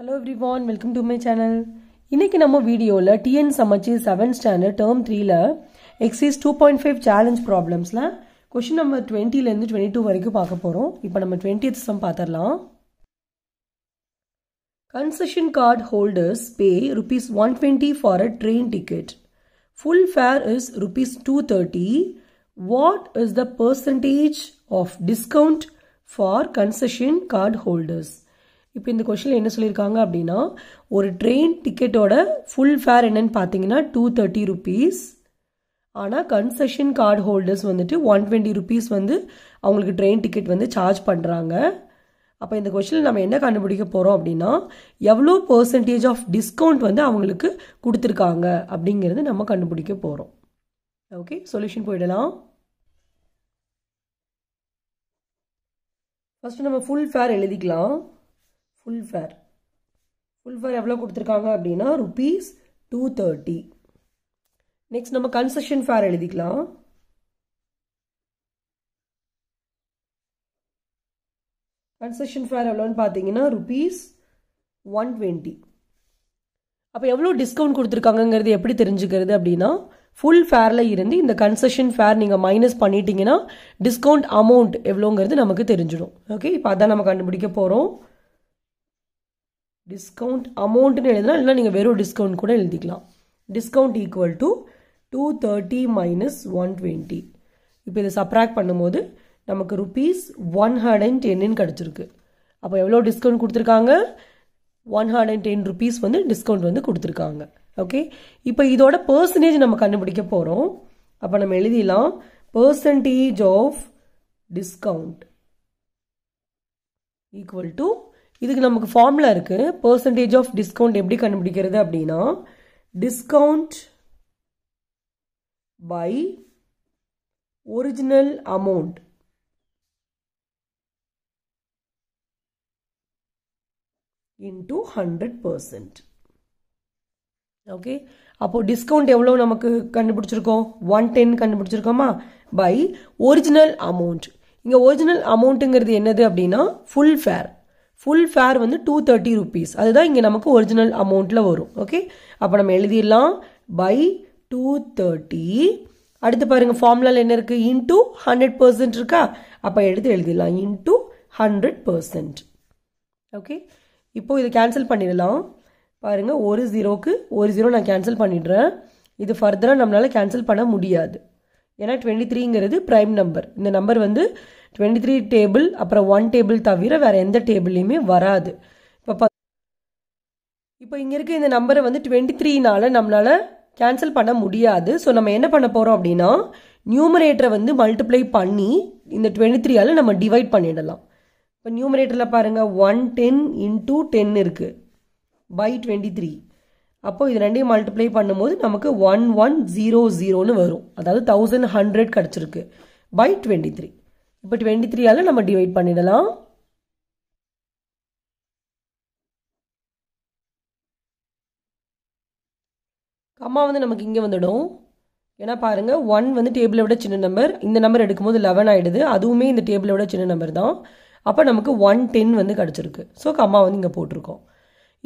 hello every one welcome to my channel இன்றைக்கி நம்ம வீடியோவில் டிஎன் சமைச்சு செவன்த் ஸ்டாண்டர்ட் டேர்ம் த்ரீல exercise two point five challenge ப்ராப்ளம்ஸில் கொஷின் நம்பர் டுவெண்ட்டிலேருந்து டுவெண்ட்டி டூ வரைக்கும் பார்க்க போகிறோம் இப்போ நம்ம டுவெண்ட்டி சம் பார்த்துடலாம் concession card holders pay rupees one twenty for a train ticket full fare is rupees two thirty what is the percentage of discount for concession card holders இப்போ இந்த கொஷினில் என்ன சொல்லியிருக்காங்க அப்படின்னா ஒரு ட்ரெயின் டிக்கெட்டோட ஃபுல் ஃபேர் என்னன்னு பார்த்தீங்கன்னா டூ தேர்ட்டி ருபீஸ் ஆனால் கன்செஷன் கார்டு ஹோல்டர்ஸ் வந்துட்டு ஒன் டுவெண்ட்டி ருபீஸ் வந்து அவங்களுக்கு ட்ரெயின் டிக்கெட் வந்து சார்ஜ் பண்ணுறாங்க அப்போ இந்த கொஷனில் நம்ம என்ன கண்டுபிடிக்க போகிறோம் அப்படின்னா எவ்வளோ பர்சன்டேஜ் ஆஃப் டிஸ்கவுண்ட் வந்து அவங்களுக்கு கொடுத்துருக்காங்க அப்படிங்கிறது நம்ம கண்டுபிடிக்க போகிறோம் ஓகே சொல்யூஷன் போயிடலாம் ஃபஸ்ட்டு நம்ம ஃபுல் ஃபேர் எழுதிக்கலாம் ஃபுல் ஃபேர் ஃபுல் ஃபேர் எவ்வளோ கொடுத்துருக்காங்க அப்படின்னா ருபீஸ் டூ தேர்ட்டி நெக்ஸ்ட் நம்ம கன்செஷன் ஃபேர் எழுதிக்கலாம் கன்செஷன் ஃபேர் எவ்வளோன்னு பார்த்தீங்கன்னா ருபீஸ் ஒன் டுவெண்ட்டி அப்போ எவ்வளோ டிஸ்கவுண்ட் கொடுத்துருக்காங்கங்கிறது எப்படி தெரிஞ்சுக்கிறது அப்படின்னா ஃபுல் ஃபேரில் இருந்து இந்த கன்செஷன் ஃபேர் நீங்கள் மைனஸ் பண்ணிட்டீங்கன்னா டிஸ்கவுண்ட் அமௌண்ட் எவ்வளோங்கிறது நமக்கு தெரிஞ்சிடும் ஓகே இப்போ அதான் நம்ம கண்டுபிடிக்க போகிறோம் டிஸ்கவுண்ட் அமௌண்ட்டுன்னு எழுதலாம் இல்லை நீங்கள் வெறும் டிஸ்கவுண்ட் கூட எழுதிக்கலாம் discount equal to two thirty minus one twenty இப்போ இதை சப்ராக்ட் பண்ணும்போது நமக்கு ருபீஸ் ஒன் ஹண்ட்ரட் அண்ட் டென்னு கிடச்சிருக்கு அப்போ எவ்வளோ டிஸ்கவுண்ட் கொடுத்துருக்காங்க one hundred and ten rupees வந்து டிஸ்கவுண்ட் வந்து கொடுத்துருக்காங்க ஓகே இப்போ இதோட பர்சன்டேஜ் நம்ம கண்டுபிடிக்க போகிறோம் அப்போ நம்ம எழுதிடலாம் percentage of discount equal to இதுக்கு நமக்கு ஃபார்முலா இருக்குது பர்சன்டேஜ் ஆஃப் டிஸ்கவுண்ட் எப்படி கண்டுபிடிக்கிறது அப்படின்னா discount by original amount into hundred percent okay அப்போது டிஸ்கவுண்ட் எவ்வளோ நமக்கு கண்டுபிடிச்சிருக்கோம் ஒன் டென் கண்டுபிடிச்சிருக்கோமா பை ஒரிஜினல் அமௌண்ட் இங்கே ஒரிஜினல் அமௌண்ட்டுங்கிறது என்னது அப்படின்னா ஃபுல் ஃபேர் ஃபுல் ஃபேர் வந்து டூ தேர்ட்டி ருபீஸ் அதுதான் இங்கே நமக்கு ஒரிஜினல் அமௌண்ட்டில் வரும் ஓகே அப்போ நம்ம எழுதிடலாம் பை டூ தேர்ட்டி அடுத்து பாருங்கள் ஃபார்முலாவில் என்ன இருக்குது இன்டூ ஹண்ட்ரட் பர்சன்ட் இருக்கா அப்போ எடுத்து எழுதிடலாம் இன்டூ ஹண்ட்ரட் பர்சன்ட் ஓகே இப்போது இதை கேன்சல் பண்ணிடலாம் பாருங்கள் ஒரு ஜீரோக்கு ஒரு ஜீரோ நான் கேன்சல் பண்ணிடுறேன் இது ஃபர்தராக நம்மளால் கேன்சல் பண்ண முடியாது ஏன்னா டுவெண்ட்டி த்ரீங்கிறது ப்ரைம் நம்பர் இந்த நம்பர் வந்து டுவெண்ட்டி த்ரீ டேபிள் அப்புறம் ஒன் டேபிள் தவிர வேறு எந்த டேபிள்லையுமே வராது இப்போ இப்போ இங்கே இருக்க இந்த நம்பரை வந்து டுவெண்ட்டி த்ரீனால நம்மளால் கேன்சல் பண்ண முடியாது ஸோ நம்ம என்ன பண்ண போகிறோம் அப்படின்னா நியூமரேட்டரை வந்து மல்டிப்ளை பண்ணி இந்த டுவெண்ட்டி த்ரீயால் நம்ம டிவைட் பண்ணிடலாம் இப்போ நியூமரேட்டரில் பாருங்கள் ஒன் டென் இன்டூ டென் இருக்குது பை டுவெண்ட்டி த்ரீ அப்போது இது ரெண்டையும் மல்டிப்ளை பண்ணும்போது நமக்கு ஒன் ஒன் ஜீரோ ஜீரோன்னு வரும் அதாவது தௌசண்ட் ஹண்ட்ரட் கிடச்சிருக்கு பை டுவெண்ட்டி த்ரீ இப்போ டுவெண்ட்டி த்ரீயால் நம்ம டிவைட் பண்ணிடலாம் கம்மா வந்து நமக்கு இங்கே வந்துடும் ஏன்னா பாருங்கள் ஒன் வந்து டேபிளை விட சின்ன நம்பர் இந்த நம்பர் எடுக்கும்போது லெவன் ஆகிடுது அதுவுமே இந்த டேபிளை விட சின்ன நம்பர் தான் அப்போ நமக்கு ஒன் டென் வந்து கிடச்சிருக்கு ஸோ கம்மா வந்து இங்கே போட்டிருக்கோம்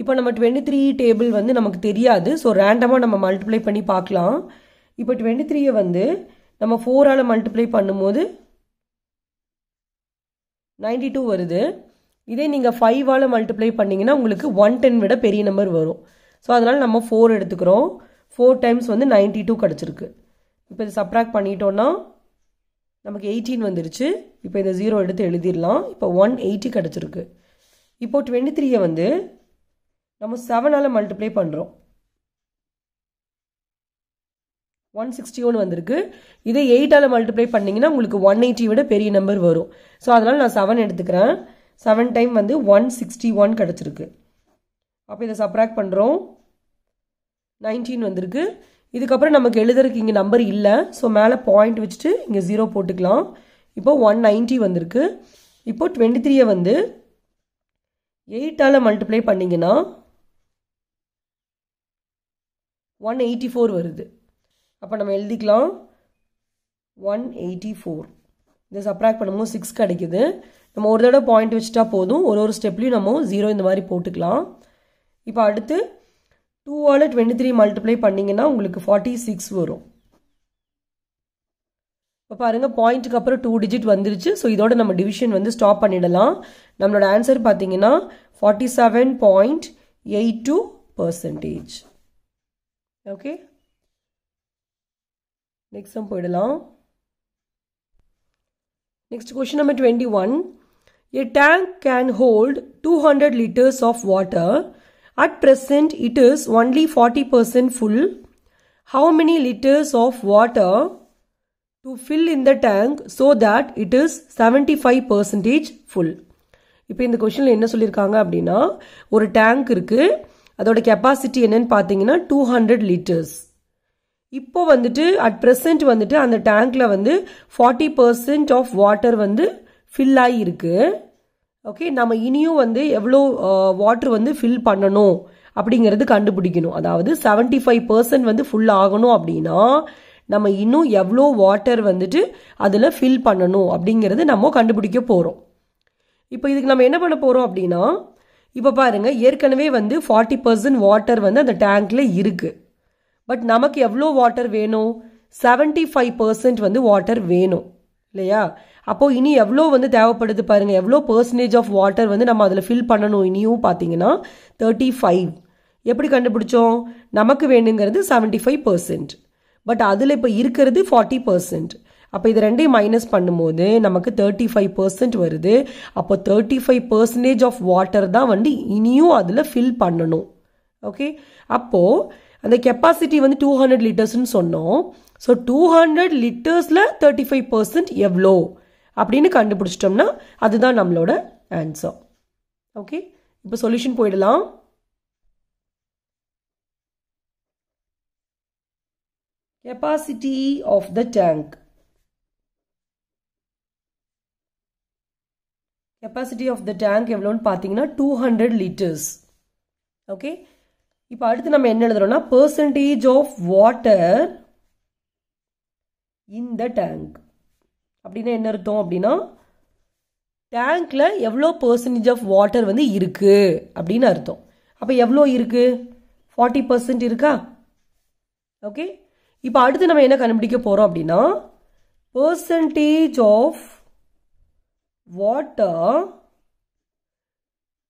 இப்போ நம்ம டுவெண்ட்டி த்ரீ டேபிள் வந்து நமக்கு தெரியாது ஸோ ரேண்டமாக நம்ம மல்டிப்ளை பண்ணி பார்க்கலாம் இப்போ டுவெண்ட்டி த்ரீயை வந்து நம்ம ஃபோரால் மல்டிப்ளை பண்ணும்போது நைன்டி டூ வருது இதே நீங்கள் ஃபைவால் மல்டிப்ளை பண்ணிங்கன்னா உங்களுக்கு ஒன் டென் விட பெரிய நம்பர் வரும் ஸோ அதனால் நம்ம ஃபோர் எடுத்துக்கிறோம் ஃபோர் டைம்ஸ் வந்து நைன்டி டூ கிடச்சிருக்கு இப்போ இது சப்ராக்ட் பண்ணிட்டோன்னா நமக்கு எயிட்டீன் வந்துருச்சு இப்போ இந்த ஜீரோ எடுத்து எழுதிடலாம் இப்போ ஒன் எயிட்டி கிடச்சிருக்கு இப்போது டுவெண்ட்டி த்ரீயை வந்து நம்ம செவனால் மல்டிப்ளை பண்ணுறோம் ஒன் சிக்ஸ்டி ஒன் வந்திருக்கு இதை எயிட்டால் மல்டிப்ளை பண்ணிங்கன்னா உங்களுக்கு ஒன் எயிட்டி விட பெரிய நம்பர் வரும் ஸோ அதனால் நான் செவன் எடுத்துக்கிறேன் செவன் டைம் வந்து ஒன் சிக்ஸ்டி ஒன் கிடச்சிருக்கு அப்போ இதை சப்ராக்ட் பண்ணுறோம் நைன்டீன் வந்திருக்கு இதுக்கப்புறம் நமக்கு எழுதுறதுக்கு இங்கே நம்பர் இல்லை ஸோ மேலே பாயிண்ட் வச்சுட்டு இங்கே ஜீரோ போட்டுக்கலாம் இப்போ ஒன் நைன்ட்டி வந்திருக்கு இப்போ டுவெண்ட்டி த்ரீயை வந்து எயிட்டால் மல்டிப்ளை பண்ணிங்கன்னா ஒன் எயிட்டி ஃபோர் வருது அப்போ நம்ம எழுதிக்கலாம் ஒன் எயிட்டி ஃபோர் இதை சப்ராக்ட் பண்ணும்போது சிக்ஸ் கிடைக்குது நம்ம ஒரு தடவை பாயிண்ட் வச்சுட்டா போதும் ஒரு ஒரு ஸ்டெப்லையும் நம்ம ஜீரோ இந்த மாதிரி போட்டுக்கலாம் இப்போ அடுத்து two all twenty three multiply பண்ணிங்கன்னா உங்களுக்கு ஃபார்ட்டி சிக்ஸ் வரும் இப்போ பாருங்கள் பாயிண்ட்டுக்கு அப்புறம் டூ டிஜிட் வந்துருச்சு ஸோ இதோட நம்ம டிவிஷன் வந்து ஸ்டாப் பண்ணிடலாம் நம்மளோட ஆன்சர் பார்த்தீங்கன்னா forty seven point eight two percentage okay next போயிடலாம் next question number twenty one a tank can hold two hundred litres of water at present it is only forty percent full how many litres of water to fill in the tank so that it is seventy five percentage full இப்போ இந்த கொஷனில் என்ன சொல்லியிருக்காங்க அப்படின்னா ஒரு tank இருக்குது அதோட capacity என்னன்னு பார்த்தீங்கன்னா டூ ஹண்ட்ரட் லிட்டர்ஸ் இப்போ வந்துட்டு அட் ப்ரெசென்ட் வந்துட்டு அந்த டேங்க்ல வந்து ஃபார்ட்டி பர்சன்ட் ஆஃப் வாட்டர் வந்து ஃபில் ஆகியிருக்கு ஓகே நம்ம இனியும் வந்து எவ்வளோ வாட்டர் வந்து ஃபில் பண்ணணும் அப்படிங்கிறது கண்டுபிடிக்கணும் அதாவது செவன்ட்டி ஃபைவ் பர்சன்ட் வந்து ஃபுல் ஆகணும் அப்படின்னா நம்ம இன்னும் எவ்வளோ வாட்டர் வந்துட்டு அதில் ஃபில் பண்ணணும் அப்படிங்கிறது நம்ம கண்டுபிடிக்க போகிறோம் இப்போ இதுக்கு நம்ம என்ன பண்ண போகிறோம் அப்படின்னா இப்போ பாருங்கள் ஏற்கனவே வந்து ஃபார்ட்டி பர்சன்ட் வாட்டர் வந்து அந்த டேங்கில் இருக்குது பட் நமக்கு எவ்வளோ வாட்டர் வேணும் செவன்டி ஃபைவ் பர்சன்ட் வந்து வாட்டர் வேணும் இல்லையா அப்போது இனி எவ்வளோ வந்து தேவைப்படுது பாருங்கள் எவ்வளோ பர்சன்டேஜ் ஆஃப் வாட்டர் வந்து நம்ம அதில் ஃபில் பண்ணணும் இனியும் பார்த்தீங்கன்னா தேர்ட்டி ஃபைவ் எப்படி கண்டுபிடிச்சோம் நமக்கு வேணுங்கிறது செவன்ட்டி ஃபைவ் பர்சன்ட் பட் அதில் இப்போ இருக்கிறது ஃபார்ட்டி பர்சன்ட் அப்போ இது ரெண்டையும் மைனஸ் பண்ணும்போது நமக்கு தேர்ட்டி ஃபைவ் பர்சன்ட் வருது அப்போ thirty five percentage of water தான் வந்து இனியும் அதில் ஃபில் பண்ணணும் ஓகே அப்போது அந்த கெப்பாசிட்டி வந்து டூ ஹண்ட்ரட் லிட்டர்ஸ்னு சொன்னோம் ஸோ டூ ஹண்ட்ரட் லிட்டர்ஸில் தேர்ட்டி ஃபைவ் பர்சன்ட் எவ்வளோ அப்படின்னு கண்டுபிடிச்சிட்டோம்னா அதுதான் நம்மளோட ஆன்சர் ஓகே இப்போ சொல்யூஷன் போயிடலாம் capacity of the tank capacity of the tank எவ்வளோன்னு பார்த்தீங்கன்னா டூ ஹண்ட்ரட் லிட்டர்ஸ் ஓகே இப்போ அடுத்து நம்ம என்ன எழுதுறோம்னா percentage of water in the tank அப்படின்னா என்ன அர்த்தம் அப்படின்னா டேங்க்கில் எவ்வளோ பர்சன்டேஜ் ஆஃப் வாட்டர் வந்து இருக்கு அப்படின்னு அர்த்தம் அப்போ எவ்வளோ இருக்குது ஃபார்ட்டி பர்சன்ட் இருக்கா ஓகே இப்போ அடுத்து நம்ம என்ன கண்டுபிடிக்க போகிறோம் அப்படின்னா percentage of water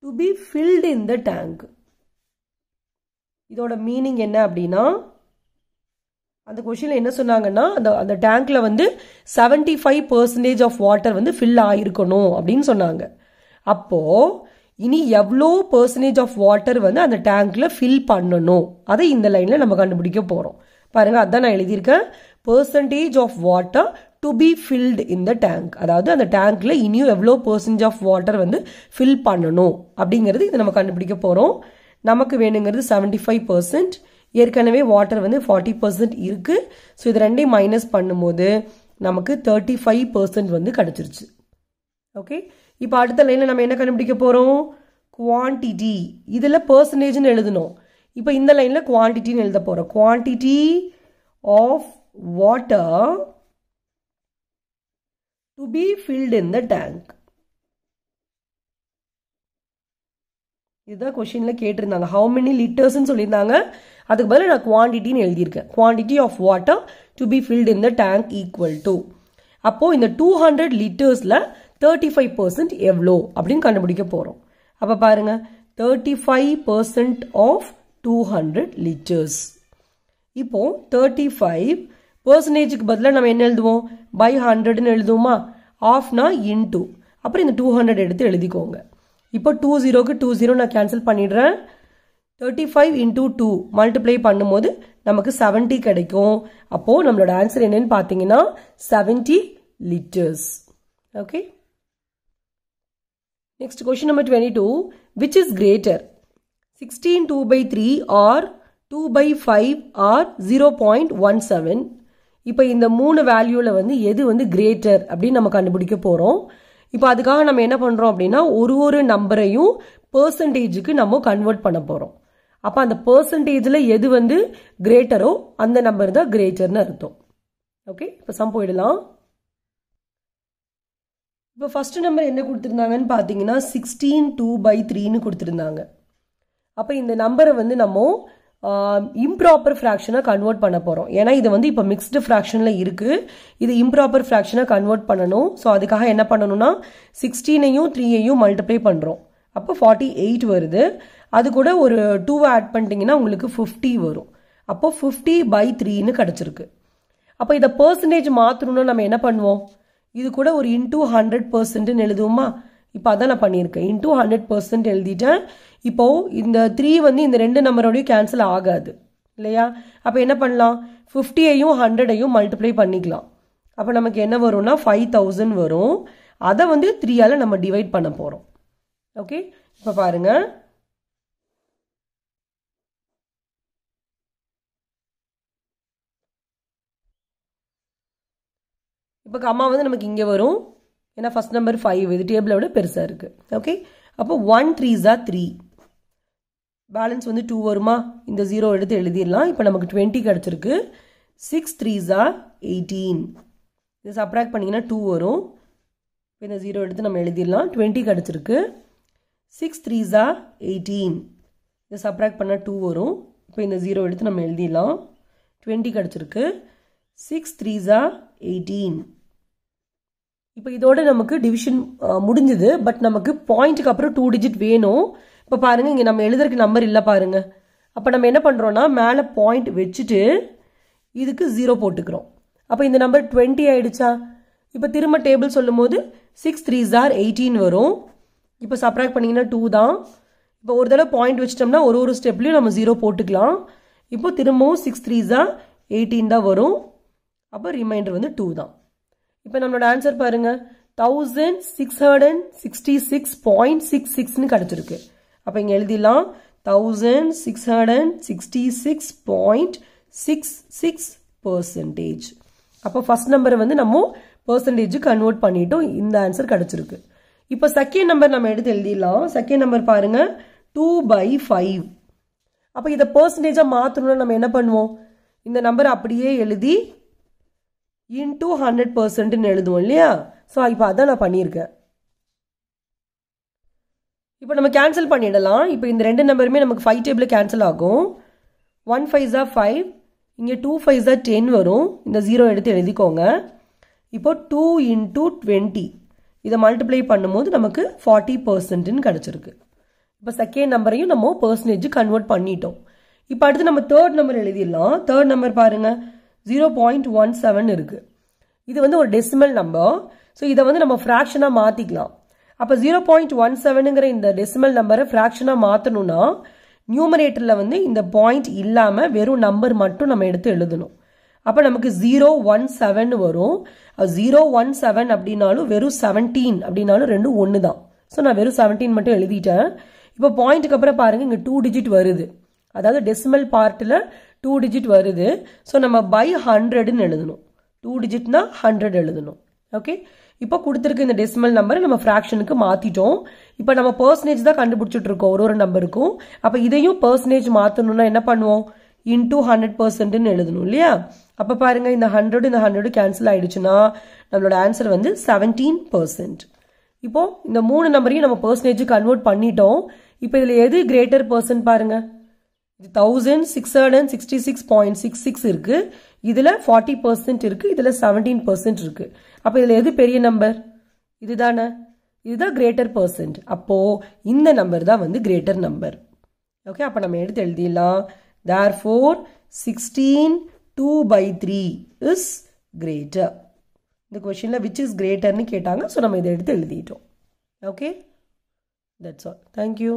to be filled in the tank இதோட மீனிங் என்ன அப்படின்னா அந்த கொஷினில் என்ன சொன்னாங்கன்னா அந்த அந்த டேங்க்கில் வந்து seventy five percentage of water வந்து ஃபில் ஆகிருக்கணும் அப்படின்னு சொன்னாங்க அப்போது இனி எவ்வளோ பர்சன்டேஜ் ஆஃப் வாட்டர் வந்து அந்த டேங்க்கில் ஃபில் பண்ணணும் அதை இந்த லைனில் நம்ம கண்டுபிடிக்க போகிறோம் பாருங்கள் அதான் நான் எழுதியிருக்கேன் percentage of water to be filled இந்த டேங்க் அதாவது அந்த டேங்க்கில் இனியும் எவ்வளோ பர்சன்டேஜ் ஆஃப் வாட்டர் வந்து ஃபில் பண்ணணும் அப்படிங்கிறது இதை நம்ம கண்டுபிடிக்க போகிறோம் நமக்கு வேணுங்கிறது செவன்டி ஃபைவ் பர்சன்ட் ஏற்கனவே வாட்டர் வந்து ஃபார்ட்டி பர்சன்ட் இருக்குது ஸோ இது ரெண்டையும் மைனஸ் பண்ணும்போது நமக்கு தேர்ட்டி ஃபைவ் பர்சன்ட் வந்து கிடச்சிருச்சு ஓகே இப்போ அடுத்த லைனில் நம்ம என்ன கண்டுபிடிக்க போகிறோம் குவான்டிட்டி இதில் பர்சன்டேஜ்னு எழுதணும் இப்போ இந்த லைனில் குவான்டிட்டின்னு எழுத போகிறோம் quantity of water to be filled in the tank இதுதான் கொஷினில் கேட்டிருந்தாங்க ஹவு மெனி லிட்டர்ஸ்ன்னு சொல்லியிருந்தாங்க அதுக்கு பதில் நான் குவான்டிட்டின்னு எழுதியிருக்கேன் quantity of water to be filled in the tank equal to அப்போது இந்த டூ ஹண்ட்ரட் லிட்டர்ஸில் தேர்ட்டி ஃபைவ் பர்சன்ட் எவ்வளோ அப்படின்னு கண்டுபிடிக்க போகிறோம் அப்போ பாருங்கள் thirty five percent of two hundred litres இப்போது தேர்ட்டி ஃபைவ் பர்சன்டேஜுக்கு பதிலாக நம்ம என்ன எழுதுவோம் பை ஹண்ட்ரட்னு எழுதுவோமா ஆஃப்னா டூ அப்புறம் இந்த டூ ஹண்ட்ரட் எடுத்து எழுதிக்கோங்க இப்போ டூ ஜீரோக்கு டூ ஜீரோ நான் கேன்சல் பண்ணிடுறேன் thirty five into two multiply பண்ணும்போது நமக்கு செவன்டி கிடைக்கும் அப்போது நம்மளோட ஆன்சர் என்னன்னு பார்த்தீங்கன்னா seventy litres okay next question number twenty two which is greater sixteen two by three or two by five or zero point one seven இப்போ இந்த மூணு வேல்யூவில் வந்து எது வந்து கிரேட்டர் அப்படின்னு நம்ம கண்டுபிடிக்க போகிறோம் இப்போ அதுக்காக நம்ம என்ன பண்ணுறோம் அப்படின்னா ஒரு ஒரு நம்பரையும் பர்சன்டேஜுக்கு நம்ம கன்வெர்ட் பண்ண போகிறோம் அப்போ அந்த பர்சன்டேஜில் எது வந்து கிரேட்டரோ அந்த நம்பர் தான் கிரேட்டர்னு அர்த்தம் ஓகே இப்போ சம் போயிடலாம் இப்போ ஃபர்ஸ்ட் நம்பர் என்ன கொடுத்துருந்தாங்கன்னு பார்த்தீங்கன்னா சிக்ஸ்டீன் டூ பை த்ரீன்னு கொடுத்துருந்தாங்க அப்போ இந்த நம்பரை வந்து நம்ம இம்ப்ராப்பர் ஃப்ராக்ஷனாக கன்வெர்ட் பண்ண போகிறோம் ஏன்னா இது வந்து இப்போ மிக்ஸ்டு ஃப்ராக்ஷனில் இருக்குது இது இம்ப்ராப்பர் ஃப்ராக்ஷனை கன்வெர்ட் பண்ணணும் ஸோ அதுக்காக என்ன பண்ணணும்னா சிக்ஸ்டீனையும் த்ரீயையும் மல்டிப்ளை பண்ணுறோம் அப்போ ஃபார்ட்டி எயிட் வருது அது கூட ஒரு டூவை ஆட் பண்ணிட்டீங்கன்னா உங்களுக்கு ஃபிஃப்டி வரும் அப்போது ஃபிஃப்டி பை த்ரீன்னு கிடச்சிருக்கு அப்போ இதை பர்சன்டேஜ் மாற்றணும்னா நம்ம என்ன பண்ணுவோம் இது கூட ஒரு இன்டூ ஹண்ட்ரட் பர்சன்ட்னு எழுதுவோமா இப்போ அதான் நான் பண்ணியிருக்கேன் இன்டூ ஹண்ட்ரட் பர்சன்ட் எழுதிட்டேன் இப்போது இந்த த்ரீ வந்து இந்த ரெண்டு நம்பரோடையும் கேன்சல் ஆகாது இல்லையா அப்போ என்ன பண்ணலாம் ஃபிஃப்டியையும் ஹண்ட்ரடையும் மல்டிப்ளை பண்ணிக்கலாம் அப்போ நமக்கு என்ன வரும்னா ஃபைவ் தௌசண்ட் வரும் அதை வந்து த்ரீயால் நம்ம டிவைட் பண்ண போகிறோம் ஓகே இப்போ பாருங்கள் இப்போ கம்மா வந்து நமக்கு இங்கே வரும் ஏன்னா ஃபஸ்ட் நம்பர் ஃபைவ் இது டேபிளை விட பெருசாக இருக்குது ஓகே அப்போ ஒன் த்ரீஸா த்ரீ பேலன்ஸ் வந்து டூ வருமா இந்த ஜீரோ எடுத்து எழுதிடலாம் இப்போ நமக்கு டுவெண்ட்டி கிடச்சிருக்கு சிக்ஸ் த்ரீஸா எயிட்டீன் இதை சப்ராக்ட் பண்ணிங்கன்னா டூ வரும் இப்போ இந்த ஜீரோ எடுத்து நம்ம எழுதிடலாம் டுவெண்ட்டி கிடச்சிருக்கு சிக்ஸ் த்ரீஸா எயிட்டீன் இதை சப்ராக்ட் பண்ணால் டூ வரும் இப்போ இந்த ஜீரோ எடுத்து நம்ம எழுதிடலாம் டுவெண்ட்டி கிடச்சிருக்கு சிக்ஸ் த்ரீஸா எயிட்டீன் இப்போ இதோட நமக்கு டிவிஷன் முடிஞ்சுது பட் நமக்கு பாயிண்ட்டுக்கு அப்புறம் டூ டிஜிட் வேணும் இப்போ பாருங்கள் இங்கே நம்ம எழுதுறதுக்கு நம்பர் இல்லை பாருங்கள் அப்போ நம்ம என்ன பண்ணுறோன்னா மேலே பாயிண்ட் வச்சுட்டு இதுக்கு ஜீரோ போட்டுக்கிறோம் அப்போ இந்த நம்பர் டுவெண்ட்டி ஆயிடுச்சா இப்போ திரும்ப டேபிள் சொல்லும் போது சிக்ஸ் த்ரீ ஜார் எயிட்டீன் வரும் இப்போ சப்ராக்ட் பண்ணிங்கன்னா டூ தான் இப்போ ஒரு தடவை பாயிண்ட் வச்சிட்டோம்னா ஒரு ஒரு ஸ்டெப்லையும் நம்ம ஜீரோ போட்டுக்கலாம் இப்போ திரும்பவும் சிக்ஸ் த்ரீ ஜார் எயிட்டீன் தான் வரும் அப்போ ரிமைண்டர் வந்து டூ தான் இப்போ நம்மளோட ஆன்சர் பாருங்கள் thousand six hundred sixty six point six சிக்ஸ்னு கிடச்சிருக்கு அப்போ இங்கே எழுதிடலாம் thousand six hundred sixty six point six six percentage அப்போ ஃபஸ்ட் நம்பரை வந்து நம்ம பர்சன்டேஜ் கன்வெர்ட் பண்ணிட்டோம் இந்த ஆன்சர் கிடச்சிருக்கு இப்போ செகண்ட் நம்பர் நம்ம எடுத்து எழுதிடலாம் செகண்ட் நம்பர் பாருங்க டூ பை ஃபைவ் அப்போ இதை பர்சன்டேஜாக மாற்றணும்னா நம்ம என்ன பண்ணுவோம் இந்த நம்பர் அப்படியே எழுதி இன் டூ ஹண்ட்ரட் பர்சன்ட்னு எழுதுவோம் இல்லையா ஸோ இப்போ அதான் நான் பண்ணியிருக்கேன் இப்போ நம்ம கேன்சல் பண்ணிடலாம் இப்போ இந்த ரெண்டு நம்பருமே நமக்கு ஃபைவ் டேபிள் கேன்சல் ஆகும் ஒன் ஃபைவ் ஜா ஃபைவ் இங்கே டூ ஃபைவ் ஜா டென் வரும் இந்த ஜீரோ எடுத்து எழுதிக்கோங்க இப்போ டூ இன்டூ டுவெண்ட்டி இதை மல்டிப்ளை பண்ணும்போது நமக்கு ஃபார்ட்டி பர்சன்ட்னு கிடச்சிருக்கு இப்போ செகண்ட் நம்பரையும் நம்ம பர்சன்டேஜ் கன்வெர்ட் பண்ணிட்டோம் இப்போ அடுத்து நம்ம தேர்ட் நம்பர் எழுதிடலாம் தேர்ட் நம்பர் பாருங்கள் ஜீரோ பாயிண்ட் ஒன் செவன் இருக்குது இது வந்து ஒரு டெசிமல் நம்பர் ஸோ இதை வந்து நம்ம ஃப்ராக்ஷனாக மாற்றிக்கலாம் அப்போ ஜீரோ பாயிண்ட் ஒன் செவனுங்கிற இந்த டெசிமல் நம்பரை ஃப்ராக்ஷனாக மாற்றணும்னா நியூமரேட்டரில் வந்து இந்த பாயிண்ட் இல்லாமல் வெறும் நம்பர் மட்டும் நம்ம எடுத்து எழுதணும் அப்போ நமக்கு ஜீரோ ஒன் செவன் வரும் ஜீரோ ஒன் செவன் அப்படின்னாலும் வெறும் செவன்டீன் அப்படின்னாலும் ரெண்டும் ஒன்று தான் ஸோ நான் வெறும் செவன்டீன் மட்டும் எழுதிட்டேன் இப்போ பாயிண்ட்டுக்கு அப்புறம் பாருங்கள் இங்கே டூ டிஜிட் வருது அதாவது டெசிமல் பார்ட்டில் டூ டிஜிட் வருது ஸோ நம்ம பை ஹண்ட்ரட்னு எழுதணும் டூ டிஜிட்னா ஹண்ட்ரட் எழுதணும் ஓகே இப்போ கொடுத்துருக்க இந்த டெசிமல் நம்பர் நம்ம ஃப்ராக்ஷனுக்கு மாற்றிட்டோம் இப்போ நம்ம பர்சனேஜ் தான் கண்டுபிடிச்சிட்டு இருக்கோம் ஒரு ஒரு நம்பருக்கும் அப்போ இதையும் பர்சனேஜ் மாற்றணும்னா என்ன பண்ணுவோம் இன்டூ ஹண்ட்ரட் பர்சன்ட்னு எழுதணும் இல்லையா அப்போ பாருங்க இந்த ஹண்ட்ரட் இந்த ஹண்ட்ரடு கேன்சல் ஆயிடுச்சுன்னா நம்மளோட ஆன்சர் வந்து செவன்டீன் பர்சன்ட் இப்போ இந்த மூணு நம்பரையும் நம்ம பர்சனேஜ் கன்வெர்ட் பண்ணிட்டோம் இப்போ இதில் எது கிரேட்டர் பர்சன்ட் பாருங்கள் இது thousand six hundred sixty six point six six இருக்கு இதில் ஃபார்ட்டி பர்சன்ட் இருக்கு இதில் செவன்டீன் பர்சன்ட் இருக்கு அப்போ இதில் எது பெரிய நம்பர் இதுதானே இதுதான் கிரேட்டர் பர்சன்ட் அப்போ இந்த நம்பர் தான் வந்து கிரேட்டர் நம்பர் ஓகே அப்போ நம்ம எடுத்து எழுதிடலாம் therefore sixteen two by three is greater இந்த கொஷினில் விச் இஸ் கிரேட்டர்னு கேட்டாங்க ஸோ நம்ம இதை எடுத்து எழுதிட்டோம் ஓகே தட்ஸ் ஆல் தேங்க்யூ